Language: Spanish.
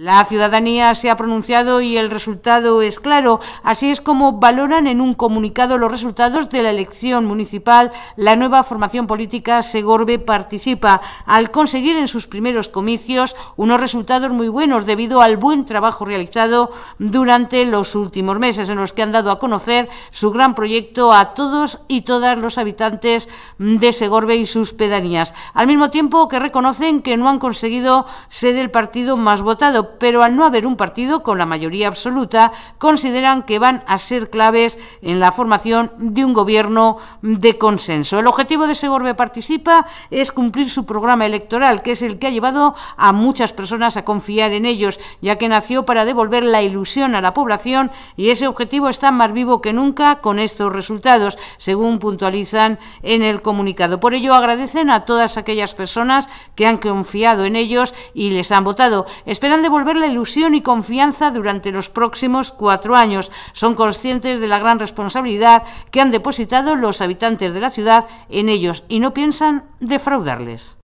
La ciudadanía se ha pronunciado y el resultado es claro. Así es como valoran en un comunicado los resultados de la elección municipal. La nueva formación política Segorbe participa al conseguir en sus primeros comicios unos resultados muy buenos debido al buen trabajo realizado durante los últimos meses en los que han dado a conocer su gran proyecto a todos y todas los habitantes de Segorbe y sus pedanías. Al mismo tiempo que reconocen que no han conseguido ser el partido más votado pero al no haber un partido con la mayoría absoluta, consideran que van a ser claves en la formación de un gobierno de consenso. El objetivo de Segorbe Participa es cumplir su programa electoral, que es el que ha llevado a muchas personas a confiar en ellos, ya que nació para devolver la ilusión a la población y ese objetivo está más vivo que nunca con estos resultados, según puntualizan en el comunicado. Por ello agradecen a todas aquellas personas que han confiado en ellos y les han votado. Esperan devolver devolver la ilusión y confianza durante los próximos cuatro años. Son conscientes de la gran responsabilidad que han depositado los habitantes de la ciudad en ellos y no piensan defraudarles.